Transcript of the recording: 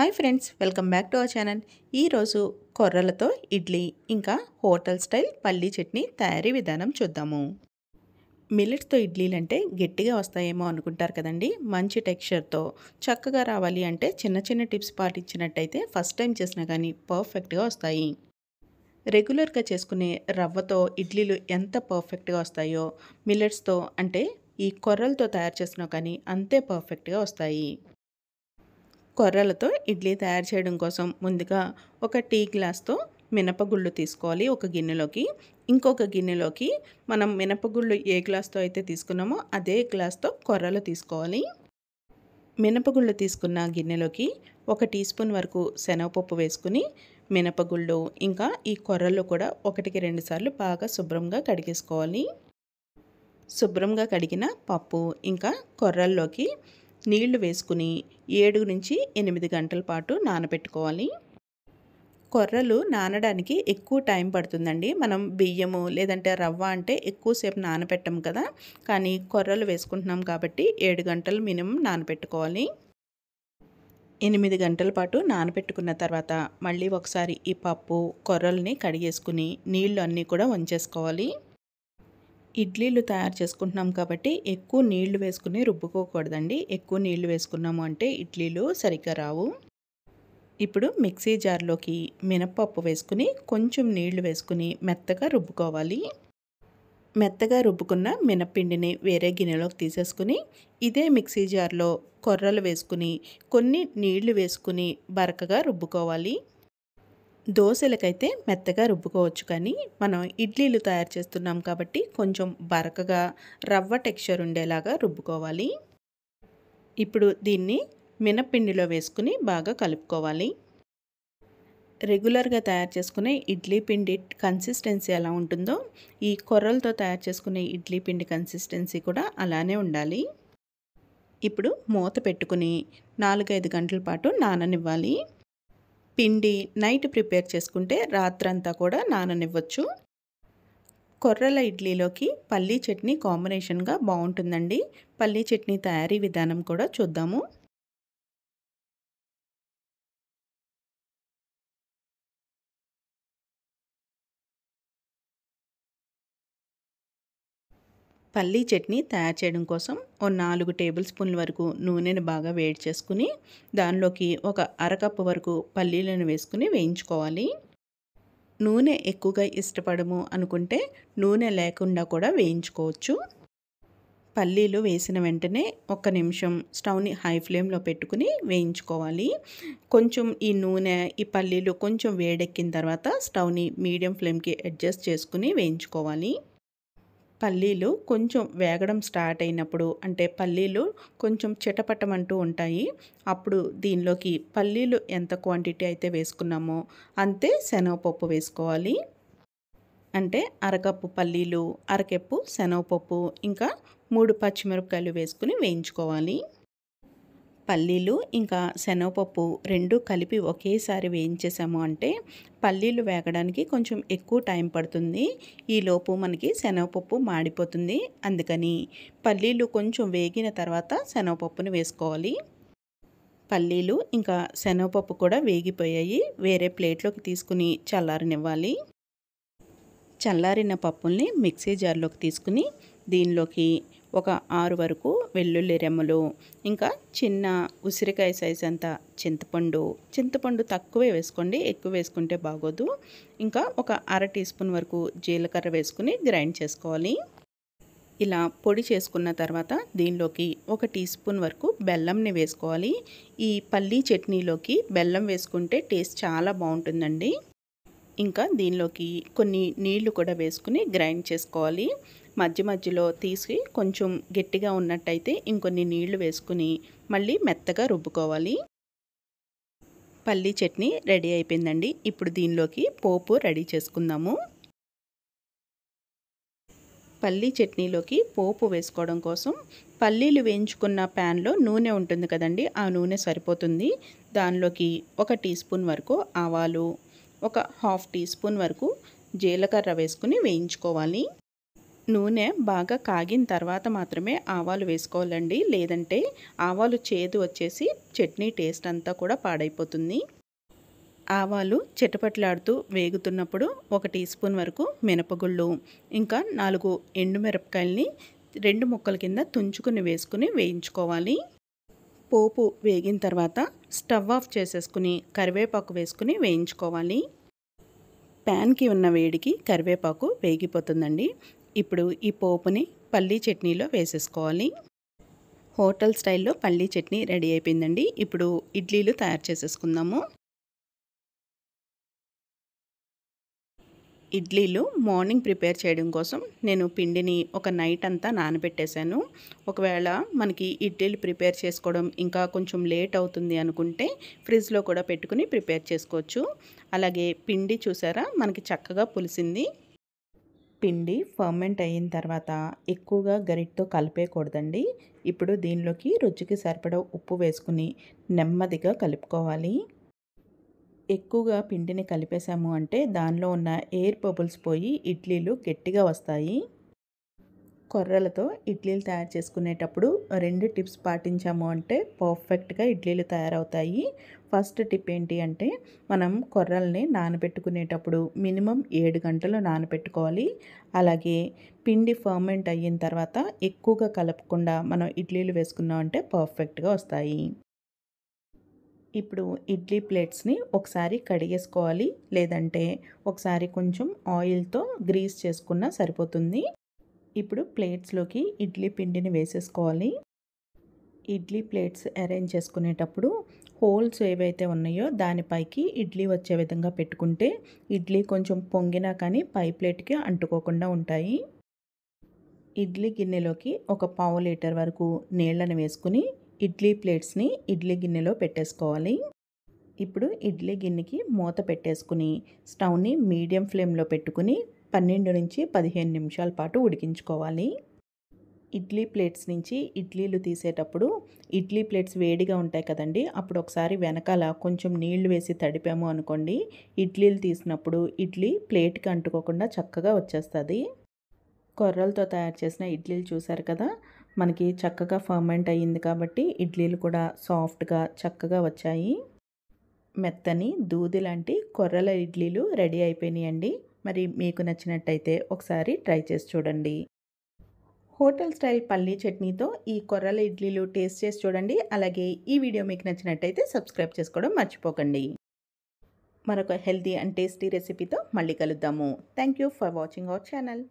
hi friends welcome back to our channel ఈరోజు కొర్రలతో ఇడ్లీ ఇంకా హోటల్ స్టైల్ పల్లీ చట్నీ తయారీ విధానం చూద్దాము మిల్లెట్స్తో ఇడ్లీలు అంటే గట్టిగా వస్తాయేమో అనుకుంటారు కదండి మంచి టెక్స్చర్తో చక్కగా రావాలి అంటే చిన్న చిన్న టిప్స్ పాటించినట్టయితే ఫస్ట్ టైం చేసినా కానీ పర్ఫెక్ట్గా వస్తాయి రెగ్యులర్గా చేసుకునే రవ్వతో ఇడ్లీలు ఎంత పర్ఫెక్ట్గా వస్తాయో మిల్లెట్స్తో అంటే ఈ కొర్రలతో తయారు చేసినా కానీ అంతే పర్ఫెక్ట్గా వస్తాయి కొర్రలతో ఇడ్లీ తయారు చేయడం కోసం ముందుగా ఒక టీ గ్లాస్తో మినపగుళ్ళు తీసుకోవాలి ఒక గిన్నెలోకి ఇంకొక గిన్నెలోకి మనం మినపగుళ్ళు ఏ గ్లాస్తో అయితే తీసుకున్నామో అదే గ్లాస్తో కొర్రలు తీసుకోవాలి మినపగుళ్ళు తీసుకున్న గిన్నెలోకి ఒక టీ స్పూన్ వరకు శనగపప్పు వేసుకుని మినపగుళ్ళు ఇంకా ఈ కొర్రలు కూడా ఒకటికి రెండు సార్లు బాగా శుభ్రంగా కడిగేసుకోవాలి శుభ్రంగా కడిగిన పప్పు ఇంకా కొర్రల్లోకి నీళ్లు వేసుకుని ఏడు నుంచి ఎనిమిది గంటల పాటు నానబెట్టుకోవాలి కొర్రలు నానడానికి ఎక్కువ టైం పడుతుందండి మనం బియ్యము లేదంటే రవ్వ అంటే ఎక్కువసేపు నానబెట్టం కదా కానీ కొర్రలు వేసుకుంటున్నాం కాబట్టి ఏడు గంటలు మినిమం నానబెట్టుకోవాలి ఎనిమిది గంటల పాటు నానబెట్టుకున్న తర్వాత మళ్ళీ ఒకసారి ఈ పప్పు కొర్రల్ని కడిగేసుకుని నీళ్ళు అన్నీ కూడా వంచేసుకోవాలి ఇడ్లీలు తయారు చేసుకుంటున్నాం కాబట్టి ఎక్కువ నీళ్లు వేసుకుని రుబ్బుకోకూడదండి ఎక్కువ నీళ్లు వేసుకున్నాము అంటే ఇడ్లీలు సరిగ్గా రావు ఇప్పుడు మిక్సీ జార్లోకి మినప్పప్పు వేసుకుని కొంచెం నీళ్లు వేసుకుని మెత్తగా రుబ్బుకోవాలి మెత్తగా రుబ్బుకున్న మినప్పిండిని వేరే గిన్నెలోకి తీసేసుకుని ఇదే మిక్సీ జార్లో కొర్రలు వేసుకుని కొన్ని నీళ్లు వేసుకుని బరకగా రుబ్బుకోవాలి దోశలకైతే మెత్తగా రుబ్బుకోవచ్చు కానీ మనం ఇడ్లీలు తయారు చేస్తున్నాం కాబట్టి కొంచెం బరకగా రవ్వ టెక్స్చర్ ఉండేలాగా రుబ్బుకోవాలి ఇప్పుడు దీన్ని మినపిండిలో వేసుకుని బాగా కలుపుకోవాలి రెగ్యులర్గా తయారు చేసుకునే ఇడ్లీ పిండి కన్సిస్టెన్సీ ఎలా ఉంటుందో ఈ కొర్రలతో తయారు చేసుకునే ఇడ్లీ పిండి కన్సిస్టెన్సీ కూడా అలానే ఉండాలి ఇప్పుడు మూత పెట్టుకుని నాలుగైదు గంటల పాటు నాననివ్వాలి పిండి నైట్ ప్రిపేర్ చేసుకుంటే రాత్రంతా కూడా నాననివ్వచ్చు కొర్రల ఇడ్లీలోకి పల్లీ చట్నీ కాంబినేషన్గా బాగుంటుందండి పల్లీ చట్నీ తయారీ విధానం కూడా చూద్దాము పల్లీ చట్నీ తయారు చేయడం కోసం ఓ నాలుగు టేబుల్ స్పూన్ల వరకు నూనెను బాగా వేడి చేసుకుని దానిలోకి ఒక అరకప్పు వరకు పల్లీలను వేసుకుని వేయించుకోవాలి నూనె ఎక్కువగా ఇష్టపడము అనుకుంటే నూనె లేకుండా కూడా వేయించుకోవచ్చు పల్లీలు వేసిన వెంటనే ఒక నిమిషం స్టవ్ని హై ఫ్లేమ్లో పెట్టుకుని వేయించుకోవాలి కొంచెం ఈ నూనె ఈ పల్లీలు కొంచెం వేడెక్కిన తర్వాత స్టవ్ని మీడియం ఫ్లేమ్కి అడ్జస్ట్ చేసుకుని వేయించుకోవాలి పల్లీలు కొంచెం వేగడం స్టార్ట్ అయినప్పుడు అంటే పల్లీలు కొంచెం చిటపట్టమంటూ ఉంటాయి అప్పుడు దీనిలోకి పల్లీలు ఎంత క్వాంటిటీ అయితే వేసుకున్నామో అంతే శనగపప్పు వేసుకోవాలి అంటే అరకప్పు పల్లీలు అరకెప్పు శనగపప్పు ఇంకా మూడు పచ్చిమిరపకాయలు వేసుకుని వేయించుకోవాలి పల్లీలు ఇంకా శనగపప్పు రెండు కలిపి ఒకేసారి వేయించేసాము అంటే పల్లీలు వేగడానికి కొంచెం ఎక్కువ టైం పడుతుంది ఈలోపు మనకి శనగపప్పు మాడిపోతుంది అందుకని పల్లీలు కొంచెం వేగిన తర్వాత శనగపప్పును వేసుకోవాలి పల్లీలు ఇంకా శనగపప్పు కూడా వేగిపోయాయి వేరే ప్లేట్లోకి తీసుకుని చల్లారనివ్వాలి చల్లారిన పప్పుల్ని మిక్సీ జార్లోకి తీసుకుని దీనిలోకి ఒక ఆరు వరకు వెల్లుల్లి రెమ్మలు ఇంకా చిన్న ఉసిరికాయ సైజ్ అంత చింతపండు చింతపండు తక్కువే వేసుకోండి ఎక్కువ వేసుకుంటే బాగోదు ఇంకా ఒక అర టీ స్పూన్ వరకు జీలకర్ర వేసుకుని గ్రైండ్ చేసుకోవాలి ఇలా పొడి చేసుకున్న తర్వాత దీనిలోకి ఒక టీ స్పూన్ వరకు బెల్లంని వేసుకోవాలి ఈ పల్లీ చట్నీలోకి బెల్లం వేసుకుంటే టేస్ట్ చాలా బాగుంటుందండి ఇంకా దీనిలోకి కొన్ని నీళ్లు కూడా వేసుకుని గ్రైండ్ చేసుకోవాలి మధ్య మధ్యలో తీసి కొంచెం గట్టిగా ఉన్నట్టయితే ఇంకొన్ని నీళ్లు వేసుకుని మళ్ళీ మెత్తగా రుబ్బుకోవాలి పల్లీ చట్నీ రెడీ అయిపోయిందండి ఇప్పుడు దీనిలోకి పోపు రెడీ చేసుకుందాము పల్లీ చట్నీలోకి పోపు వేసుకోవడం కోసం పల్లీలు వేయించుకున్న ప్యాన్లో నూనె ఉంటుంది కదండి ఆ నూనె సరిపోతుంది దానిలోకి ఒక టీ స్పూన్ వరకు ఆవాలు ఒక హాఫ్ టీ స్పూన్ వరకు జీలకర్ర వేసుకుని వేయించుకోవాలి నూనె బాగా కాగిన తర్వాత మాత్రమే ఆవాలు వేసుకోవాలండి లేదంటే ఆవాలు చేదు వచ్చేసి చట్నీ టేస్ట్ అంతా కూడా పాడైపోతుంది ఆవాలు చిటపట్లాడుతూ వేగుతున్నప్పుడు ఒక టీ స్పూన్ వరకు మినపగుళ్ళు ఇంకా నాలుగు మిరపకాయల్ని రెండు ముక్కల కింద తుంచుకుని వేసుకుని వేయించుకోవాలి పోపు వేగిన తర్వాత స్టవ్ ఆఫ్ చేసేసుకుని కరివేపాకు వేసుకుని వేయించుకోవాలి ప్యాన్కి ఉన్న వేడికి కరివేపాకు వేగిపోతుందండి ఇప్పుడు ఈ పోపుని పల్లీ చట్నీలో వేసేసుకోవాలి హోటల్ స్టైల్లో పల్లీ చట్నీ రెడీ అయిపోయిందండి ఇప్పుడు ఇడ్లీలు తయారు చేసేసుకుందాము ఇడ్లీలు మార్నింగ్ ప్రిపేర్ చేయడం కోసం నేను పిండిని ఒక నైట్ అంతా నానబెట్టేశాను ఒకవేళ మనకి ఇడ్లీలు ప్రిపేర్ చేసుకోవడం ఇంకా కొంచెం లేట్ అవుతుంది అనుకుంటే ఫ్రిడ్జ్లో కూడా పెట్టుకుని ప్రిపేర్ చేసుకోవచ్చు అలాగే పిండి చూసారా మనకి చక్కగా పులిసింది పిండి ఫర్మెంట్ అయిన తర్వాత ఎక్కువగా గరిటతో కలిపేయకూడదండి ఇప్పుడు దీనిలోకి రుచికి సరిపడ ఉప్పు వేసుకుని నెమ్మదిగా కలుపుకోవాలి ఎక్కువగా పిండిని కలిపేసాము అంటే దానిలో ఉన్న ఎయిర్ బబుల్స్ పోయి ఇడ్లీలు గట్టిగా వస్తాయి కొర్రలతో ఇడ్లీలు తయారు చేసుకునేటప్పుడు రెండు టిప్స్ పాటించాము అంటే పర్ఫెక్ట్గా ఇడ్లీలు తయారవుతాయి ఫస్ట్ టిప్ ఏంటి అంటే మనం కొర్రల్ని నానబెట్టుకునేటప్పుడు మినిమం ఏడు గంటలు నానబెట్టుకోవాలి అలాగే పిండి ఫర్మెంట్ అయిన తర్వాత ఎక్కువగా కలపకుండా మనం ఇడ్లీలు వేసుకున్నాం అంటే పర్ఫెక్ట్గా వస్తాయి ఇప్పుడు ఇడ్లీ ప్లేట్స్ని ఒకసారి కడిగేసుకోవాలి లేదంటే ఒకసారి కొంచెం ఆయిల్తో గ్రీస్ చేసుకున్నా సరిపోతుంది ఇప్పుడు ప్లేట్స్లోకి ఇడ్లీ పిండిని వేసేసుకోవాలి ఇడ్లీ ప్లేట్స్ అరేంజ్ చేసుకునేటప్పుడు హోల్స్ ఏవైతే ఉన్నాయో దానిపైకి ఇడ్లీ వచ్చే విధంగా పెట్టుకుంటే ఇడ్లీ కొంచెం పొంగినా కానీ పై ప్లేట్కి అంటుకోకుండా ఉంటాయి ఇడ్లీ గిన్నెలోకి ఒక పావు లీటర్ వరకు నీళ్లను వేసుకుని ఇడ్లీ ప్లేట్స్ని ఇడ్లీ గిన్నెలో పెట్టేసుకోవాలి ఇప్పుడు ఇడ్లీ గిన్నెకి మూత పెట్టేసుకుని స్టవ్ని మీడియం ఫ్లేమ్లో పెట్టుకుని పన్నెండు నుంచి పదిహేను నిమిషాల పాటు ఉడికించుకోవాలి ఇడ్లీ ప్లేట్స్ నుంచి ఇడ్లీలు తీసేటప్పుడు ఇడ్లీ ప్లేట్స్ వేడిగా ఉంటాయి కదండి అప్పుడు ఒకసారి వెనకాల కొంచెం నీళ్లు వేసి తడిపాము అనుకోండి ఇడ్లీలు తీసినప్పుడు ఇడ్లీ ప్లేట్కి అంటుకోకుండా చక్కగా వచ్చేస్తుంది కొర్రలతో తయారు చేసిన ఇడ్లీలు చూసారు కదా మనకి చక్కగా ఫర్మెంట్ అయ్యింది కాబట్టి ఇడ్లీలు కూడా సాఫ్ట్గా చక్కగా వచ్చాయి మెత్తని దూది లాంటి కొర్రల ఇడ్లీలు రెడీ అయిపోయినాయండి మరి మీకు నచ్చినట్టయితే ఒకసారి ట్రై చేసి చూడండి హోటల్ స్టైల్ పల్లీ చట్నీతో ఈ కొర్రల ఇడ్లీలు టేస్ట్ చేసి చూడండి అలాగే ఈ వీడియో మీకు నచ్చినట్టయితే సబ్స్క్రైబ్ చేసుకోవడం మర్చిపోకండి మరొక హెల్తీ అండ్ టేస్టీ రెసిపీతో మళ్ళీ కలుద్దాము thank you for watching our channel